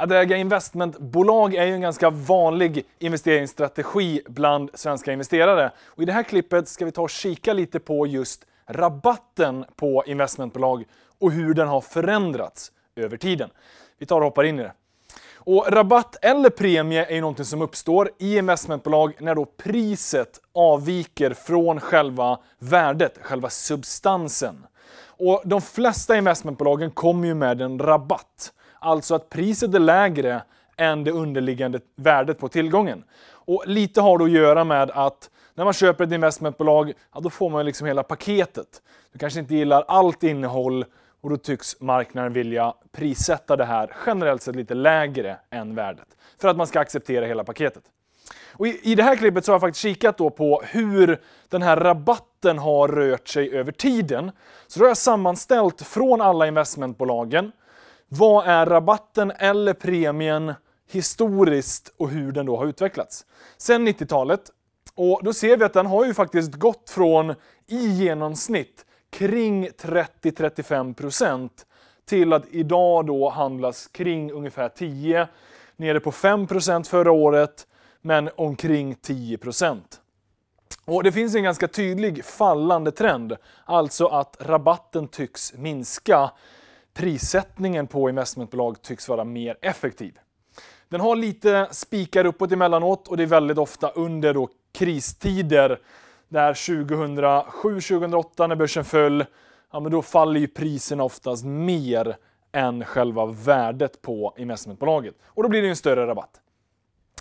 Att äga investmentbolag är ju en ganska vanlig investeringsstrategi bland svenska investerare. Och I det här klippet ska vi ta och kika lite på just rabatten på investmentbolag och hur den har förändrats över tiden. Vi tar och hoppar in i det. Och rabatt eller premie är ju någonting som uppstår i investmentbolag när då priset avviker från själva värdet, själva substansen. Och de flesta investmentbolagen kommer ju med en rabatt. Alltså att priset är lägre än det underliggande värdet på tillgången. Och lite har det att göra med att när man köper ett investmentbolag, ja, då får man liksom hela paketet. Du kanske inte gillar allt innehåll och då tycks marknaden vilja prissätta det här generellt sett lite lägre än värdet. För att man ska acceptera hela paketet. Och i, I det här klippet så har jag faktiskt kikat då på hur den här rabatten har rört sig över tiden. Så då har jag sammanställt från alla investmentbolagen vad är rabatten eller premien historiskt och hur den då har utvecklats? Sen 90-talet. Och då ser vi att den har ju faktiskt gått från i genomsnitt kring 30-35 till att idag då handlas kring ungefär 10, nere på 5 förra året, men omkring 10 Och det finns en ganska tydlig fallande trend, alltså att rabatten tycks minska prissättningen på investmentbolag tycks vara mer effektiv. Den har lite spikar uppåt emellanåt och det är väldigt ofta under då kristider. Där 2007-2008 när börsen föll, ja, men då faller ju priserna oftast mer än själva värdet på investmentbolaget. Och då blir det en större rabatt.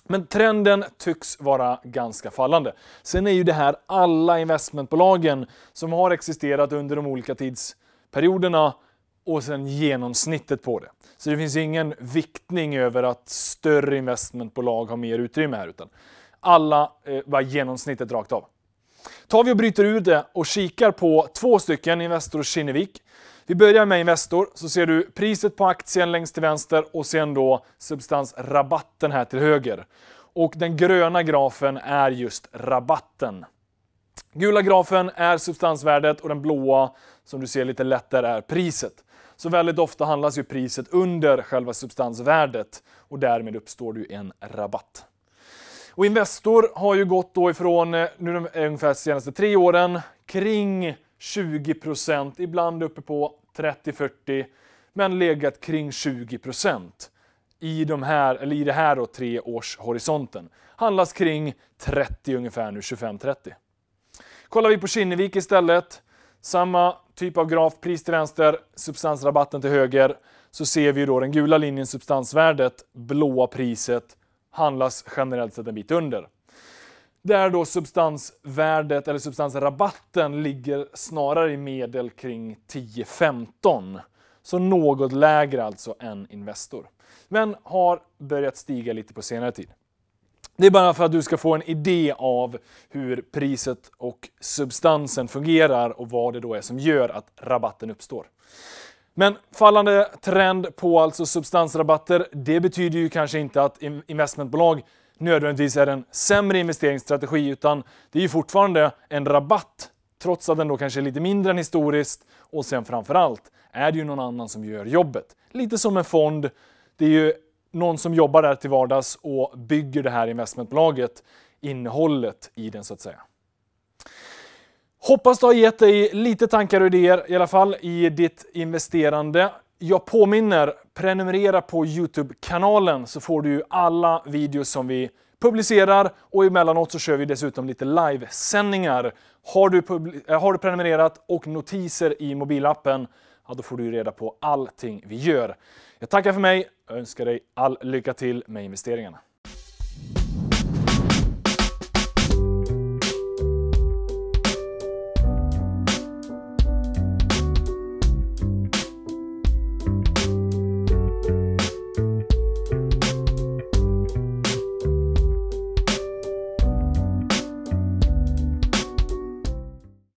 Men trenden tycks vara ganska fallande. Sen är ju det här alla investmentbolagen som har existerat under de olika tidsperioderna och sen genomsnittet på det. Så det finns ingen viktning över att större investmentbolag har mer utrymme här utan alla eh, var genomsnittet rakt av. Tar vi och bryter ur det och kikar på två stycken Investor och Kinnevik. Vi börjar med Investor så ser du priset på aktien längst till vänster och sen då substansrabatten här till höger. Och den gröna grafen är just rabatten. Gula grafen är substansvärdet och den blåa som du ser lite lättare är priset så väldigt ofta handlas ju priset under själva substansvärdet och därmed uppstår det ju en rabatt. Och Investor har ju gått då ifrån eh, nu de eh, ungefär de senaste tre åren kring 20 ibland uppe på 30-40, men legat kring 20 i, de här, eller i det här treårshorisonten. Handlas kring 30 ungefär nu, 25-30. Kollar vi på Kinnevik istället, samma typ av graf, pris till vänster, substansrabatten till höger, så ser vi då den gula linjen, substansvärdet, blåa priset, handlas generellt sett en bit under. Där då substansvärdet eller substansrabatten ligger snarare i medel kring 10-15. Så något lägre alltså än Investor. Men har börjat stiga lite på senare tid. Det är bara för att du ska få en idé av hur priset och substansen fungerar och vad det då är som gör att rabatten uppstår. Men fallande trend på alltså substansrabatter, det betyder ju kanske inte att investmentbolag nödvändigtvis är en sämre investeringsstrategi utan det är ju fortfarande en rabatt trots att den då kanske är lite mindre än historiskt och sen framför allt är det ju någon annan som gör jobbet. Lite som en fond, det är ju någon som jobbar där till vardags och bygger det här investmentbolaget, innehållet i den så att säga. Hoppas det har gett dig lite tankar och idéer i alla fall i ditt investerande. Jag påminner, prenumerera på Youtube-kanalen så får du alla videos som vi publicerar och emellanåt så kör vi dessutom lite livesändningar. Har du, eh, har du prenumererat och notiser i mobilappen ja, då får du reda på allting vi gör. Jag tackar för mig och önskar dig all lycka till med investeringarna.